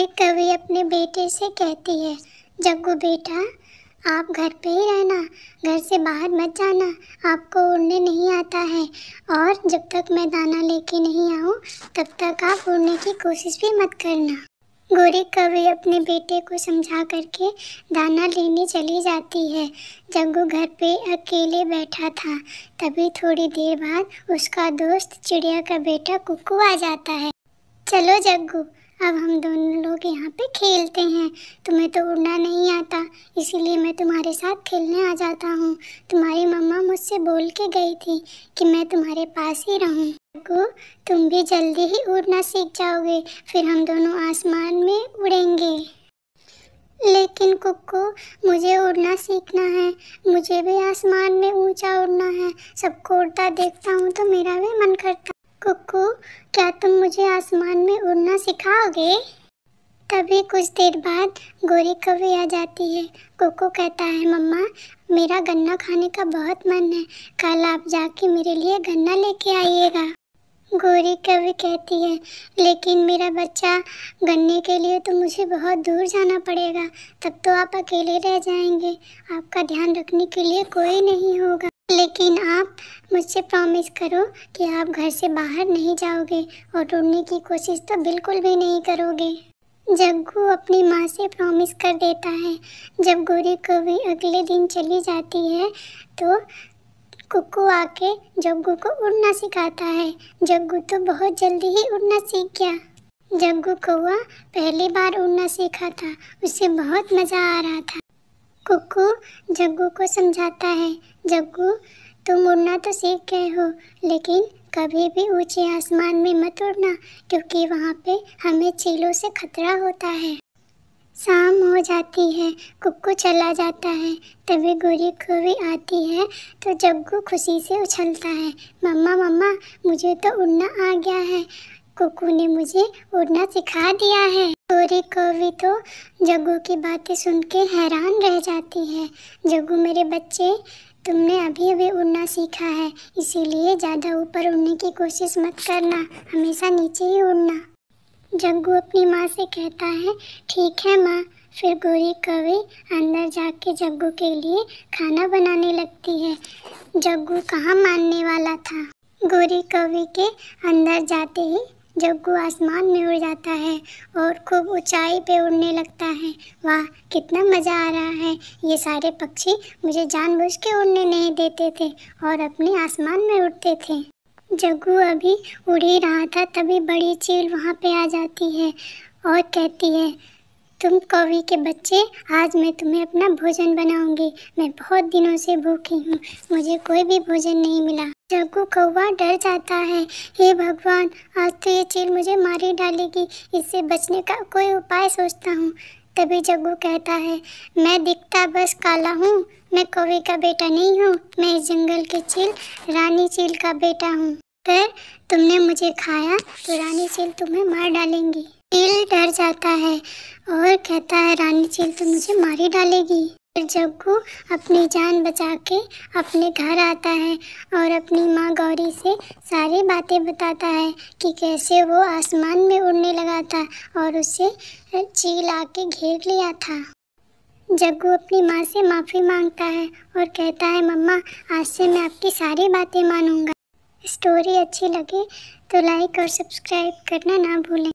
एक कवि अपने बेटे से कहती है जग्गू बेटा आप घर पे ही रहना घर से बाहर मत जाना आपको उड़ने नहीं आता है और जब तक मैं दाना लेके नहीं आऊँ तब तक आप उड़ने की कोशिश भी मत करना गोरी कवि अपने बेटे को समझा करके दाना लेने चली जाती है जग्गू घर पे अकेले बैठा था तभी थोड़ी देर बाद उसका दोस्त चिड़िया का बेटा कुकू आ जाता है चलो जग्गू अब हम दोनों लोग यहाँ पे खेलते हैं तुम्हें तो उड़ना नहीं आता इसीलिए मैं तुम्हारे साथ खेलने आ जाता हूँ तुम्हारी मम्मा मुझसे बोल के गई थी कि मैं तुम्हारे पास ही रहूँ जग्गू तुम भी जल्दी ही उड़ना सीख जाओगे फिर हम दोनों आसमान में उड़ेंगे लेकिन कुक्कू मुझे उड़ना सीखना है मुझे भी आसमान में ऊंचा उड़ना है सबको उड़ता देखता हूँ तो मेरा भी मन करता कुकू क्या तुम मुझे आसमान में उड़ना सिखाओगे तभी कुछ देर बाद गोरी कवि आ जाती है कोको कहता है मम्मा मेरा गन्ना खाने का बहुत मन है कल आप जाके मेरे लिए गन्ना लेके आइएगा गोरी कवि कहती है लेकिन मेरा बच्चा गन्ने के लिए तो मुझे बहुत दूर जाना पड़ेगा तब तो आप अकेले रह जाएंगे आपका ध्यान रखने के लिए कोई नहीं होगा लेकिन आप मुझसे प्रॉमिस करो कि आप घर से बाहर नहीं जाओगे और ढूंढने की कोशिश तो बिल्कुल भी नहीं करोगे जग्गू अपनी माँ से प्रॉमिस कर देता है जब गोरी कवि अगले दिन चली जाती है तो कुकू आके जग्गू को उड़ना सिखाता है जग्गू तो बहुत जल्दी ही उड़ना सीख गया जग्गू कौआ पहली बार उड़ना सीखा था उसे बहुत मज़ा आ रहा था कुकू जग्गू को समझाता है जग्गू तुम उड़ना तो सीख गए हो लेकिन कभी भी ऊंचे आसमान में मत उड़ना क्योंकि वहाँ पे हमें चीलों से खतरा होता है शाम हो जाती है कुक्कू चला जाता है तभी गोरी खोवी आती है तो जग्गू खुशी से उछलता है मम्मा मम्मा मुझे तो उड़ना आ गया है कुकू ने मुझे उड़ना सिखा दिया है गोरी कौवी तो जग्गू की बातें सुन के हैरान रह जाती है जग्गू मेरे बच्चे तुमने अभी अभी उड़ना सीखा है इसीलिए ज़्यादा ऊपर उड़ने की कोशिश मत करना हमेशा नीचे ही उड़ना जग्गू अपनी माँ से कहता है ठीक है माँ फिर गोरी कवि अंदर जाके जग्गू के लिए खाना बनाने लगती है जग्गू कहाँ मानने वाला था गोरी कवि के अंदर जाते ही जब वो आसमान में उड़ जाता है और खूब ऊंचाई पे उड़ने लगता है वाह कितना मज़ा आ रहा है ये सारे पक्षी मुझे जानबूझ के उड़ने नहीं देते थे और अपने आसमान में उड़ते थे जग्गू अभी उड़ ही रहा था तभी बड़ी चील वहाँ पे आ जाती है और कहती है तुम कौवी के बच्चे आज मैं तुम्हें अपना भोजन बनाऊंगी मैं बहुत दिनों से भूखी हूँ मुझे कोई भी भोजन नहीं मिला डग्गू कौवा डर जाता है हे भगवान आज तो ये चील मुझे मारी डालेगी इससे बचने का कोई उपाय सोचता हूँ तभी जग्गू कहता है मैं दिखता बस काला हूँ मैं कौवे का बेटा नहीं हूँ मैं इस जंगल की चील रानी चील का बेटा हूँ पर तुमने मुझे खाया तो रानी चील तुम्हें मार डालेंगी चील डर जाता है और कहता है रानी चील तो मुझे मारी डालेगी जग्गू अपनी जान बचा के अपने घर आता है और अपनी माँ गौरी से सारी बातें बताता है कि कैसे वो आसमान में उड़ने लगा था और उसे चील आके घेर लिया था जग्गू अपनी माँ से माफ़ी मांगता है और कहता है मम्मा आज से मैं आपकी सारी बातें मानूंगा स्टोरी अच्छी लगे तो लाइक और सब्सक्राइब करना ना भूलें